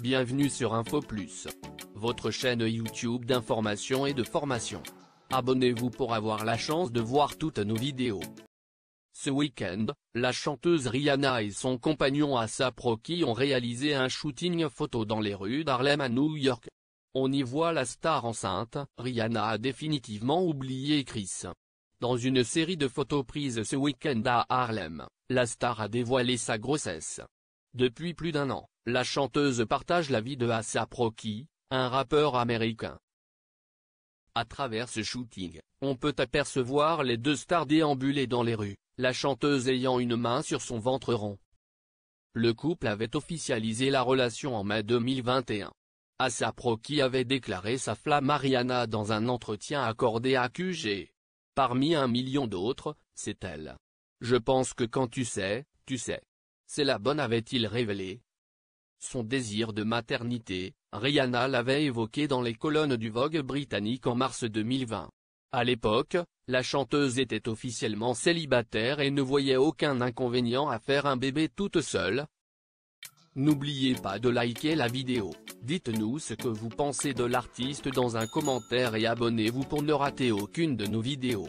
Bienvenue sur Info Plus, votre chaîne YouTube d'information et de formation. Abonnez-vous pour avoir la chance de voir toutes nos vidéos. Ce week-end, la chanteuse Rihanna et son compagnon Pro qui ont réalisé un shooting photo dans les rues d'Harlem à New York. On y voit la star enceinte, Rihanna a définitivement oublié Chris. Dans une série de photos prises ce week-end à Harlem, la star a dévoilé sa grossesse. Depuis plus d'un an, la chanteuse partage la vie de ASAP Proki, un rappeur américain. À travers ce shooting, on peut apercevoir les deux stars déambuler dans les rues, la chanteuse ayant une main sur son ventre rond. Le couple avait officialisé la relation en mai 2021. ASAP Rocky avait déclaré sa flamme Ariana dans un entretien accordé à QG. Parmi un million d'autres, c'est elle. Je pense que quand tu sais, tu sais. C'est la bonne avait-il révélé Son désir de maternité, Rihanna l'avait évoqué dans les colonnes du Vogue britannique en mars 2020. À l'époque, la chanteuse était officiellement célibataire et ne voyait aucun inconvénient à faire un bébé toute seule. N'oubliez pas de liker la vidéo, dites-nous ce que vous pensez de l'artiste dans un commentaire et abonnez-vous pour ne rater aucune de nos vidéos.